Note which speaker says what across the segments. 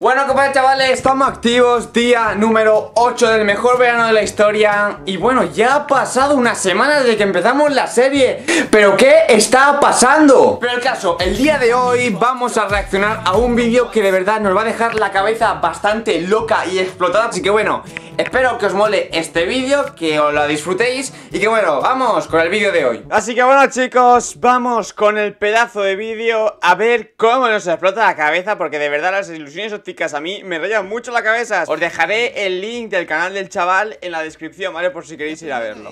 Speaker 1: Bueno, ¿qué pasa, chavales? Estamos activos, día número 8 del mejor verano de la historia Y bueno, ya ha pasado una semana desde que empezamos la serie ¿Pero qué está pasando? Pero el caso, el día de hoy vamos a reaccionar a un vídeo que de verdad nos va a dejar la cabeza bastante loca y explotada Así que bueno, espero que os mole este vídeo, que os lo disfrutéis Y que bueno, vamos con el vídeo de hoy Así que bueno, chicos, vamos con el pedazo de vídeo A ver cómo nos explota la cabeza Porque de verdad las ilusiones a mí me rayan mucho la cabeza. Os dejaré el link del canal del chaval en la descripción, ¿vale? Por si queréis ir a verlo.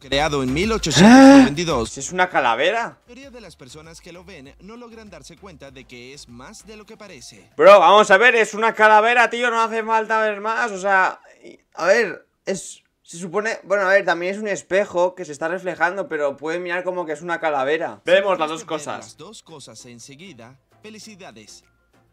Speaker 2: creado en 1892 ¿Es una calavera? las personas que lo ven no logran darse cuenta de que es más de lo que parece.
Speaker 1: Bro, vamos a ver, es una calavera, tío, no hace falta ver más, o sea, a ver, es se supone, bueno, a ver, también es un espejo que se está reflejando, pero puede mirar como que es una calavera. Vemos las dos cosas.
Speaker 2: dos cosas enseguida. Felicidades,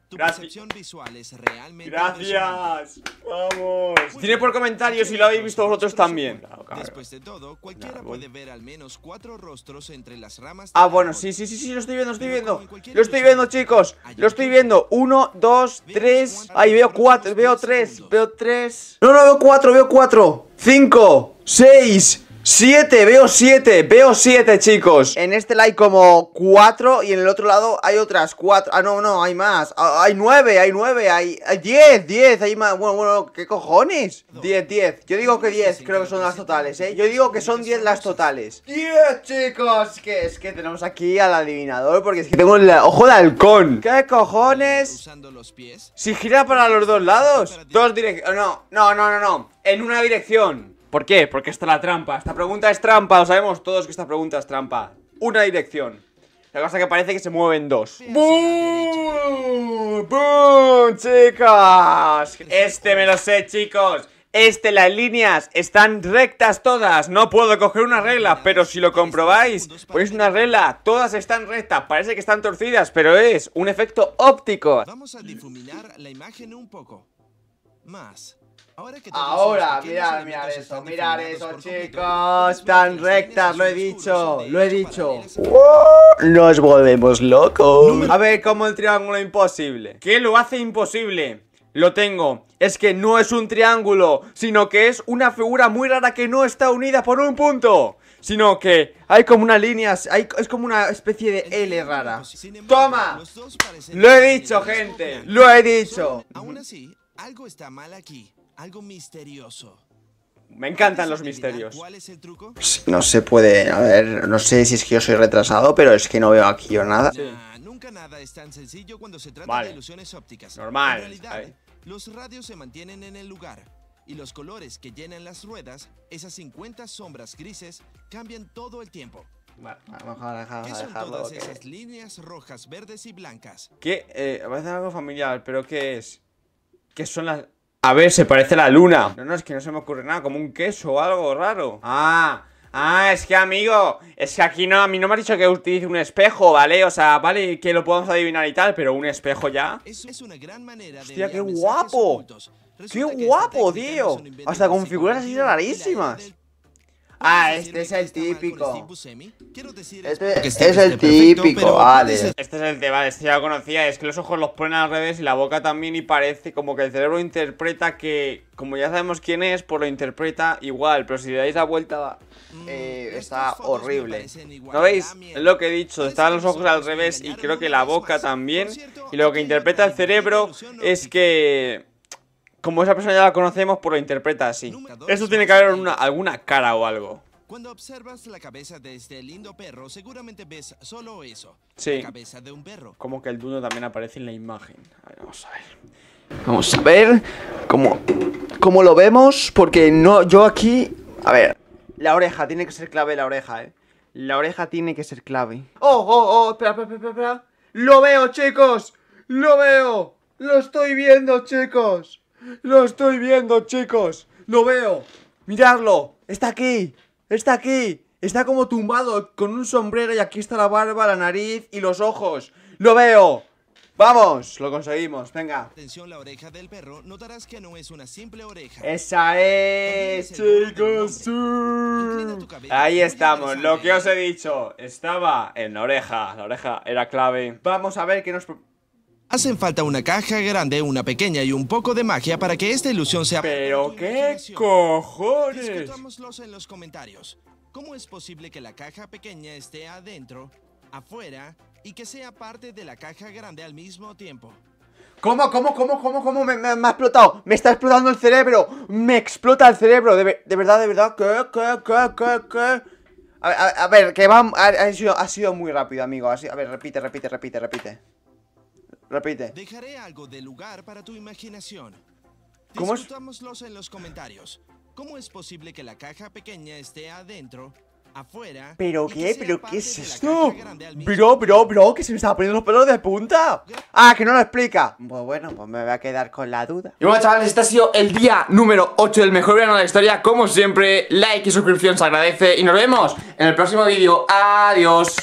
Speaker 2: tu percepción
Speaker 1: visual es realmente. Gracias. Vamos. Tiene por comentarios si lo habéis visto vosotros también. Ah,
Speaker 2: Después de todo, cualquiera puede ver al menos cuatro rostros entre las ramas. Ah, bueno,
Speaker 1: sí, sí, sí, sí, lo estoy viendo, lo estoy viendo. Lo estoy viendo, chicos. Lo estoy viendo. Uno, dos, tres. Ahí veo cuatro, veo tres, veo tres. No, no, veo cuatro, veo cuatro. Cinco, seis. ¡Siete! ¡Veo siete! ¡Veo siete, chicos! En este hay como cuatro y en el otro lado hay otras cuatro. Ah, no, no, hay más. hay nueve, hay nueve, hay, 10 diez, diez, hay más. Bueno, bueno, ¿qué cojones? Diez, diez. Yo digo que diez, creo que son las totales, ¿eh? Yo digo que son diez las totales. ¡Diez, chicos! Que es que tenemos aquí al adivinador porque es que tengo el ojo de halcón. ¿Qué cojones? Si gira para los dos lados. Dos direcciones. No, no, no, no, no. En una dirección. ¿Por qué? Porque está la trampa. Esta pregunta es trampa, lo sabemos todos que esta pregunta es trampa. Una dirección. La cosa que parece que se mueven dos. ¡Bum! ¡Bum! chicos. Este me lo sé, chicos. Este, las líneas están rectas todas. No puedo coger una regla, pero si lo comprobáis, ponéis pues una regla, todas están rectas. Parece que están torcidas, pero es un efecto óptico. Vamos
Speaker 2: a difuminar la imagen un poco. Más. Ahora, mirad, mirad eso, mirad eso, chicos.
Speaker 1: Tan rectas, lo he dicho, lo he dicho. ¡Oh! nos volvemos locos. A ver cómo el triángulo imposible. ¿Qué lo hace imposible? Lo tengo. Es que no es un triángulo, sino que es una figura muy rara que no está unida por un punto. Sino que hay como una línea, es como una especie de L rara. ¡Toma! Lo he dicho, gente. Lo he dicho.
Speaker 2: Aún así, algo está mal aquí algo misterioso.
Speaker 1: Me encantan los misterios. ¿Cuál es el truco? Pues, no se puede, a ver, no sé si es que yo soy retrasado, pero es que no veo aquí yo nada. Sí. Nunca nada es tan sencillo cuando se trata de ilusiones ópticas. Normal. En realidad,
Speaker 2: los radios se mantienen en el lugar y los colores que llenan las ruedas, esas 50 sombras grises, cambian todo el tiempo. Bueno,
Speaker 1: ah, vamos a dejar, ¿Qué son todas esas líneas rojas, verdes y blancas? ¿Qué? Eh, parece algo familiar, pero ¿qué es? ¿Qué son las...? A ver, se parece a la luna. No, no, es que no se me ocurre nada, como un queso o algo raro. Ah, ah, es que amigo, es que aquí no, a mí no me has dicho que utilice un espejo, ¿vale? O sea, vale, que lo podamos adivinar y tal, pero un espejo ya.
Speaker 2: Es una gran
Speaker 1: manera Hostia, qué guapo. Qué guapo, tío. Hasta figuras así rarísimas. Ah, este es el típico. Este, es el típico, vale. Este es el tema, este ya lo conocía. Es que los ojos los ponen al revés y la boca también. Y parece como que el cerebro interpreta que, como ya sabemos quién es, pues lo interpreta igual. Pero si le dais la vuelta, mm, eh, está horrible. ¿No veis? Es lo que he dicho. Están los ojos al revés y creo que la boca también. Y lo que interpreta el cerebro es que como esa persona ya la conocemos, por pues lo interpreta así. Esto tiene que haber una, alguna cara o algo.
Speaker 2: Cuando observas la cabeza de este lindo perro, seguramente ves
Speaker 1: solo eso. Sí. Como que el duno también aparece en la imagen. A ver, vamos a ver. Vamos a ver cómo, lo vemos, porque no, yo aquí... A ver, la oreja, tiene que ser clave la oreja, eh. La oreja tiene que ser clave. ¡Oh, oh, oh! espera, espera, espera. ¡Lo veo, chicos! ¡Lo veo! ¡Lo estoy viendo, chicos! Lo estoy viendo, chicos. Lo veo. Miradlo. Está aquí. Está aquí. Está como tumbado con un sombrero y aquí está la barba, la nariz y los ojos. Lo veo. Vamos, lo conseguimos, venga. notarás
Speaker 2: que no es una simple oreja.
Speaker 1: Esa es, chicos. Ahí estamos, lo que os he dicho. Estaba en la oreja, la oreja era clave. Vamos a ver qué nos
Speaker 2: Hacen falta una caja grande, una pequeña y un poco de magia para que esta ilusión sea...
Speaker 1: ¡Pero qué cojones!
Speaker 2: en los comentarios. ¿Cómo es posible que la caja pequeña esté adentro, afuera y que sea parte de la caja grande al mismo tiempo?
Speaker 1: ¿Cómo, cómo, cómo, cómo, cómo me, me, ha explotado? Me está explotando el cerebro. Me explota el cerebro. De, de verdad, de verdad. ¿Qué, qué, qué, qué, qué? A, a, a ver, que va, ha, sido, ha sido muy rápido, amigo. a ver, repite, repite, repite, repite. Repite. Dejaré algo
Speaker 2: de lugar para tu imaginación. ¿Cómo en los comentarios. ¿Cómo es posible que la caja pequeña esté adentro, afuera? ¿Pero qué? ¿Pero
Speaker 1: qué es esto? Bro, bro, bro, que se me estaba poniendo los pelos de punta. Ah, que no lo explica. Pues bueno, pues me voy a quedar con la duda. Y bueno, chavales, este ha sido el día número 8 del mejor verano de la historia. Como siempre, like y suscripción se agradece. Y nos vemos en el próximo vídeo. Adiós.